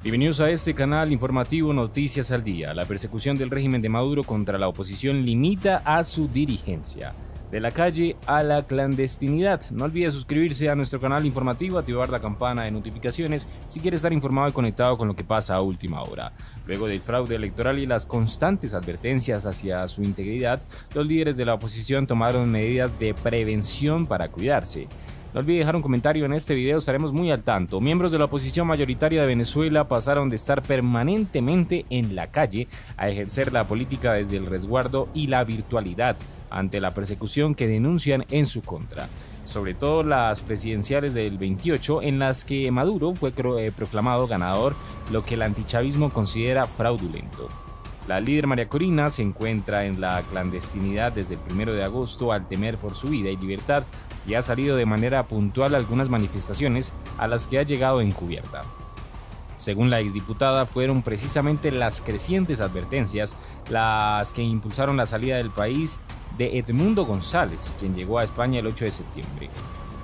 Bienvenidos a este canal informativo Noticias al Día. La persecución del régimen de Maduro contra la oposición limita a su dirigencia. De la calle a la clandestinidad. No olvides suscribirse a nuestro canal informativo, activar la campana de notificaciones si quieres estar informado y conectado con lo que pasa a última hora. Luego del fraude electoral y las constantes advertencias hacia su integridad, los líderes de la oposición tomaron medidas de prevención para cuidarse. No olvide dejar un comentario en este video, estaremos muy al tanto. Miembros de la oposición mayoritaria de Venezuela pasaron de estar permanentemente en la calle a ejercer la política desde el resguardo y la virtualidad ante la persecución que denuncian en su contra, sobre todo las presidenciales del 28 en las que Maduro fue eh, proclamado ganador, lo que el antichavismo considera fraudulento. La líder María Corina se encuentra en la clandestinidad desde el 1 de agosto al temer por su vida y libertad y ha salido de manera puntual algunas manifestaciones a las que ha llegado encubierta. Según la exdiputada, fueron precisamente las crecientes advertencias las que impulsaron la salida del país de Edmundo González, quien llegó a España el 8 de septiembre.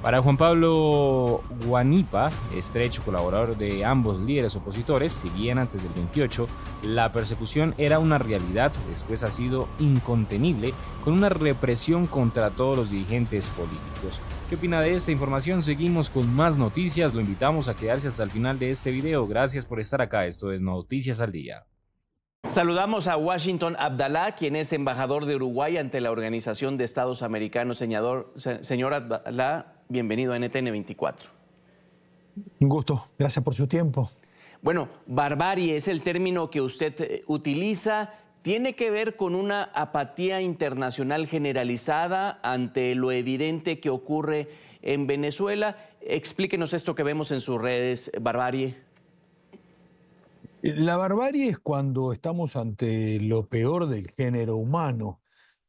Para Juan Pablo Guanipa, estrecho colaborador de ambos líderes opositores, si bien antes del 28 la persecución era una realidad, después ha sido incontenible con una represión contra todos los dirigentes políticos. ¿Qué opina de esta información? Seguimos con más noticias, lo invitamos a quedarse hasta el final de este video. Gracias por estar acá, esto es Noticias al Día. Saludamos a Washington Abdalá, quien es embajador de Uruguay ante la Organización de Estados Americanos. señor Abdalá, bienvenido a NTN 24. Un gusto, gracias por su tiempo. Bueno, barbarie es el término que usted eh, utiliza. ¿Tiene que ver con una apatía internacional generalizada ante lo evidente que ocurre en Venezuela? Explíquenos esto que vemos en sus redes, barbarie. La barbarie es cuando estamos ante lo peor del género humano.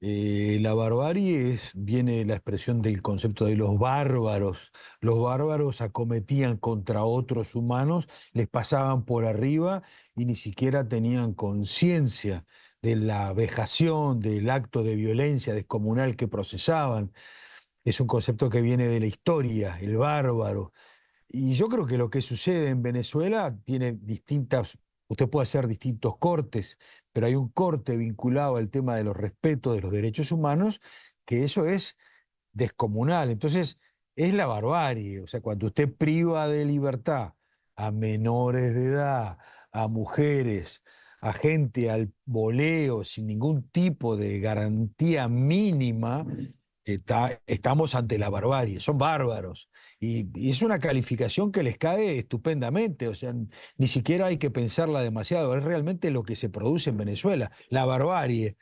Eh, la barbarie es, viene la expresión del concepto de los bárbaros. Los bárbaros acometían contra otros humanos, les pasaban por arriba y ni siquiera tenían conciencia de la vejación, del acto de violencia descomunal que procesaban. Es un concepto que viene de la historia, el bárbaro. Y yo creo que lo que sucede en Venezuela tiene distintas, usted puede hacer distintos cortes, pero hay un corte vinculado al tema de los respetos de los derechos humanos, que eso es descomunal. Entonces, es la barbarie. O sea, cuando usted priva de libertad a menores de edad, a mujeres, a gente al boleo sin ningún tipo de garantía mínima, está, estamos ante la barbarie. Son bárbaros. Y, es una calificación que les cae estupendamente, o sea, ni siquiera hay que pensarla demasiado, es realmente lo que se produce en Venezuela, la barbarie.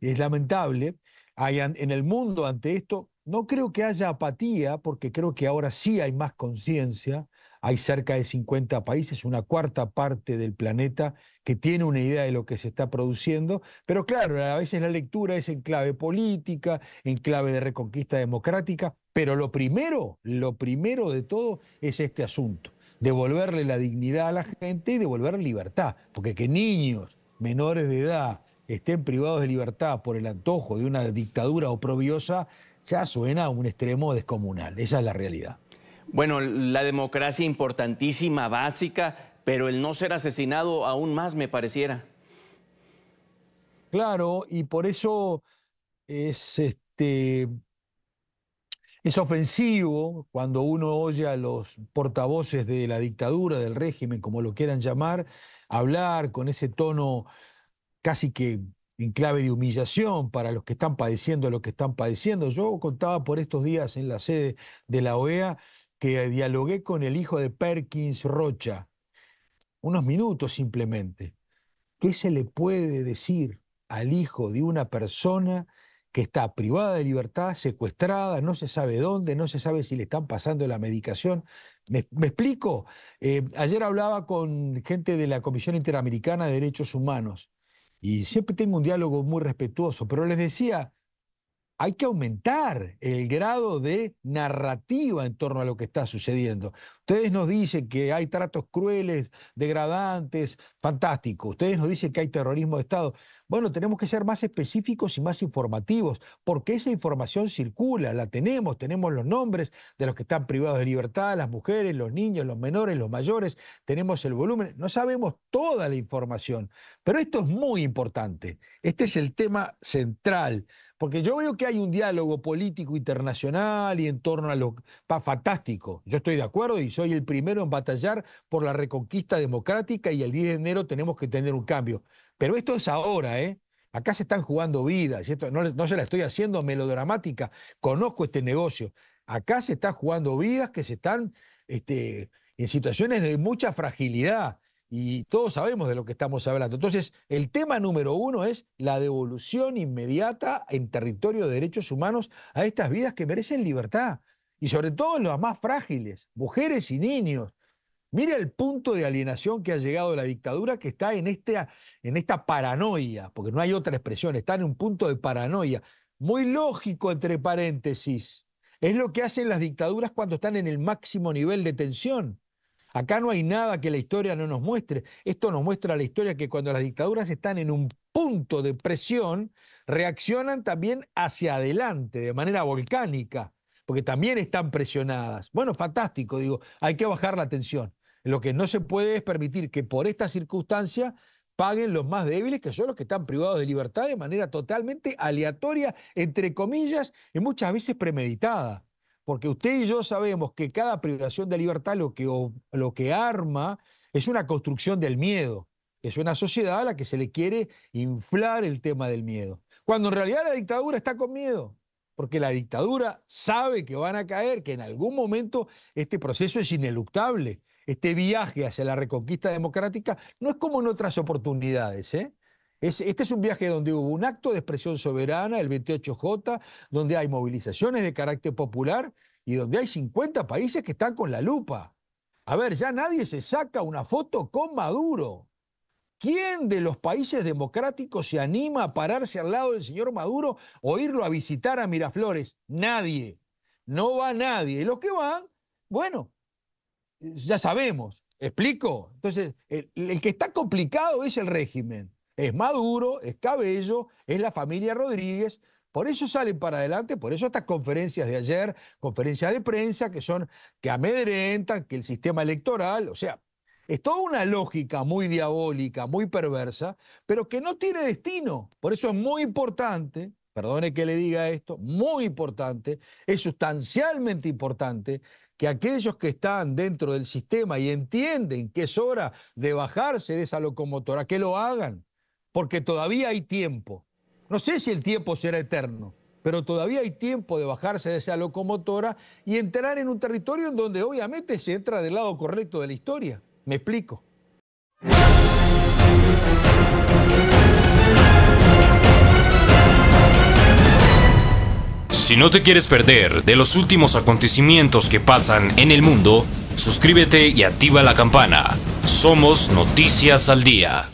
Es lamentable. Hay, en el mundo ante esto, no creo que haya apatía, porque creo que ahora sí hay más conciencia, hay cerca de 50 países, una cuarta parte del planeta que tiene una idea de lo que se está produciendo, pero claro, a veces la lectura es en clave política, en clave de reconquista democrática, pero lo primero, lo primero de todo es este asunto, devolverle la dignidad a la gente y devolver libertad, porque que niños menores de edad estén privados de libertad por el antojo de una dictadura oprobiosa, ya suena a un extremo descomunal, esa es la realidad. Bueno, la democracia importantísima, básica, pero el no ser asesinado aún más me pareciera. Claro, y por eso es este es ofensivo cuando uno oye a los portavoces de la dictadura, del régimen, como lo quieran llamar, hablar con ese tono casi que en clave de humillación para los que están padeciendo lo que están padeciendo. Yo contaba por estos días en la sede de la OEA que dialogué con el hijo de Perkins Rocha, unos minutos simplemente. ¿Qué se le puede decir al hijo de una persona que está privada de libertad, secuestrada, no se sabe dónde, no se sabe si le están pasando la medicación? ¿Me, explico? Eh, ayer hablaba con gente de la Comisión Interamericana de Derechos Humanos y siempre tengo un diálogo muy respetuoso, pero les decía, hay que aumentar el grado de narrativa en torno a lo que está sucediendo. Ustedes nos dicen que hay tratos crueles, degradantes, fantástico. Ustedes nos dicen que hay terrorismo de Estado. Bueno, tenemos que ser más específicos y más informativos, porque esa información circula, la tenemos, tenemos los nombres de los que están privados de libertad, las mujeres, los niños, los menores, los mayores, tenemos el volumen, no sabemos toda la información, pero esto es muy importante. Este es el tema central porque yo veo que hay un diálogo político internacional y en torno a lo fantástico. Yo estoy de acuerdo y soy el primero en batallar por la reconquista democrática y el 10 de enero tenemos que tener un cambio. Pero esto es ahora, ¿eh? Acá se están jugando vidas, ¿cierto? No, no se la estoy haciendo melodramática, conozco este negocio. Acá se están jugando vidas que se están este, en situaciones de mucha fragilidad y todos sabemos de lo que estamos hablando. Entonces, el tema número uno es la devolución inmediata en territorio de derechos humanos a estas vidas que merecen libertad, y sobre todo las más frágiles, mujeres y niños. Mire el punto de alienación que ha llegado la dictadura que está en esta, en esta paranoia, porque no hay otra expresión, está en un punto de paranoia. Muy lógico, entre paréntesis. Es lo que hacen las dictaduras cuando están en el máximo nivel de tensión. Acá no hay nada que la historia no nos muestre. Esto nos muestra la historia que cuando las dictaduras están en un punto de presión, reaccionan también hacia adelante, de manera volcánica, porque también están presionadas. Bueno, fantástico, digo, hay que bajar la tensión. Lo que no se puede es permitir que por esta circunstancia paguen los más débiles, que son los que están privados de libertad de manera totalmente aleatoria, entre comillas, y muchas veces premeditada porque usted y yo sabemos que cada privación de libertad lo que, lo que arma es una construcción del miedo. Es una sociedad a la que se le quiere inflar el tema del miedo. Cuando en realidad la dictadura está con miedo, porque la dictadura sabe que van a caer, que en algún momento este proceso es ineluctable. Este viaje hacia la reconquista democrática no es como en otras oportunidades, ¿eh? este es un viaje donde hubo un acto de expresión soberana, el 28J, donde hay movilizaciones de carácter popular y donde hay 50 países que están con la lupa. A ver, ya nadie se saca una foto con Maduro. ¿Quién de los países democráticos se anima a pararse al lado del señor Maduro o irlo a visitar a Miraflores? Nadie. No va nadie. Y los que van, bueno, ya sabemos. ¿Explico? Entonces, el que está complicado es el régimen. Es Maduro, es Cabello, es la familia Rodríguez. Por eso salen para adelante, por eso estas conferencias de ayer, conferencias de prensa que son que amedrentan, que el sistema electoral, o sea, es toda una lógica muy diabólica, muy perversa, pero que no tiene destino. Por eso es muy importante, perdone que le diga esto, muy importante, es sustancialmente importante que aquellos que están dentro del sistema y entienden que es hora de bajarse de esa locomotora, que lo hagan porque todavía hay tiempo. No sé si el tiempo será eterno, pero todavía hay tiempo de bajarse de esa locomotora y entrar en un territorio en donde obviamente se entra del lado correcto de la historia. Me explico. Si no te quieres perder de los últimos acontecimientos que pasan en el mundo, suscríbete y activa la campana. Somos Noticias al Día.